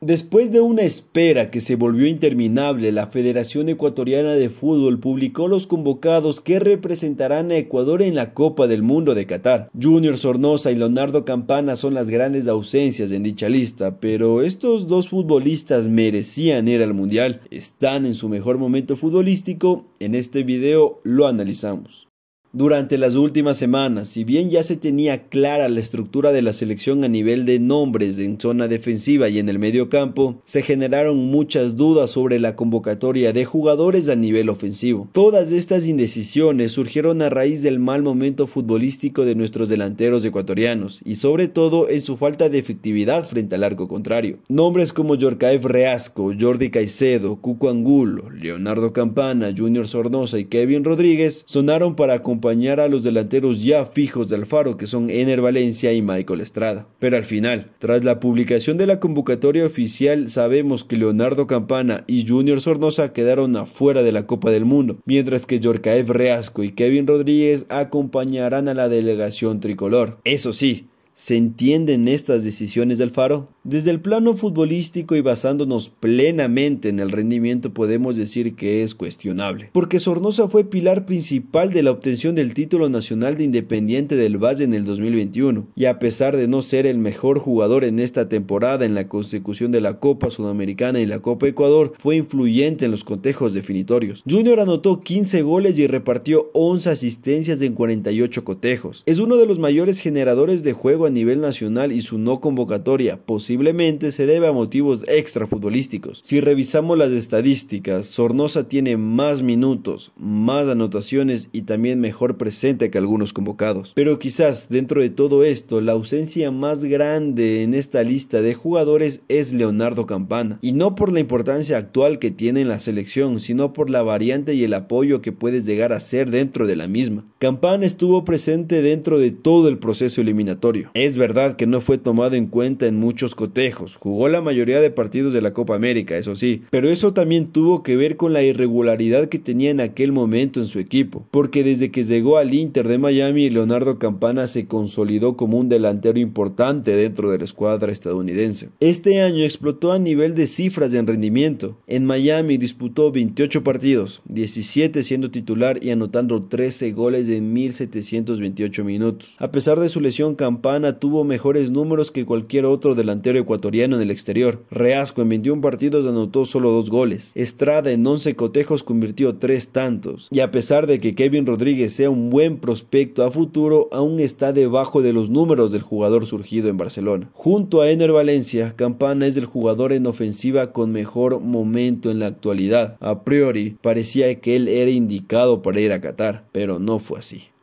Después de una espera que se volvió interminable, la Federación Ecuatoriana de Fútbol publicó los convocados que representarán a Ecuador en la Copa del Mundo de Qatar. Junior Sornosa y Leonardo Campana son las grandes ausencias en dicha lista, pero estos dos futbolistas merecían ir al Mundial. Están en su mejor momento futbolístico, en este video lo analizamos. Durante las últimas semanas, si bien ya se tenía clara la estructura de la selección a nivel de nombres en zona defensiva y en el medio campo, se generaron muchas dudas sobre la convocatoria de jugadores a nivel ofensivo. Todas estas indecisiones surgieron a raíz del mal momento futbolístico de nuestros delanteros ecuatorianos y sobre todo en su falta de efectividad frente al arco contrario. Nombres como Yorkaev Reasco, Jordi Caicedo, Cuco Angulo, Leonardo Campana, Junior Sornosa y Kevin Rodríguez sonaron para acompañar a los delanteros ya fijos de faro, que son Ener Valencia y Michael Estrada. Pero al final, tras la publicación de la convocatoria oficial, sabemos que Leonardo Campana y Junior Sornosa quedaron afuera de la Copa del Mundo, mientras que Yorkaev Reasco y Kevin Rodríguez acompañarán a la delegación tricolor. Eso sí, se entienden estas decisiones del Faro? Desde el plano futbolístico y basándonos plenamente en el rendimiento podemos decir que es cuestionable, porque Sornosa fue pilar principal de la obtención del título nacional de Independiente del Valle en el 2021, y a pesar de no ser el mejor jugador en esta temporada en la consecución de la Copa Sudamericana y la Copa Ecuador, fue influyente en los contejos definitorios. Junior anotó 15 goles y repartió 11 asistencias en 48 cotejos. Es uno de los mayores generadores de juego a nivel nacional y su no convocatoria posiblemente se debe a motivos extrafutbolísticos. Si revisamos las estadísticas, Sornosa tiene más minutos, más anotaciones y también mejor presente que algunos convocados. Pero quizás dentro de todo esto, la ausencia más grande en esta lista de jugadores es Leonardo Campana. Y no por la importancia actual que tiene en la selección, sino por la variante y el apoyo que puedes llegar a ser dentro de la misma. Campana estuvo presente dentro de todo el proceso eliminatorio. Es verdad que no fue tomado en cuenta en muchos cotejos, jugó la mayoría de partidos de la Copa América, eso sí, pero eso también tuvo que ver con la irregularidad que tenía en aquel momento en su equipo, porque desde que llegó al Inter de Miami, Leonardo Campana se consolidó como un delantero importante dentro de la escuadra estadounidense. Este año explotó a nivel de cifras de rendimiento. En Miami disputó 28 partidos, 17 siendo titular y anotando 13 goles en 1728 minutos. A pesar de su lesión, Campana tuvo mejores números que cualquier otro delantero ecuatoriano en el exterior. Reasco en 21 partidos anotó solo dos goles. Estrada en 11 cotejos convirtió tres tantos. Y a pesar de que Kevin Rodríguez sea un buen prospecto a futuro, aún está debajo de los números del jugador surgido en Barcelona. Junto a Ener Valencia, Campana es el jugador en ofensiva con mejor momento en la actualidad. A priori, parecía que él era indicado para ir a Qatar, pero no fue así.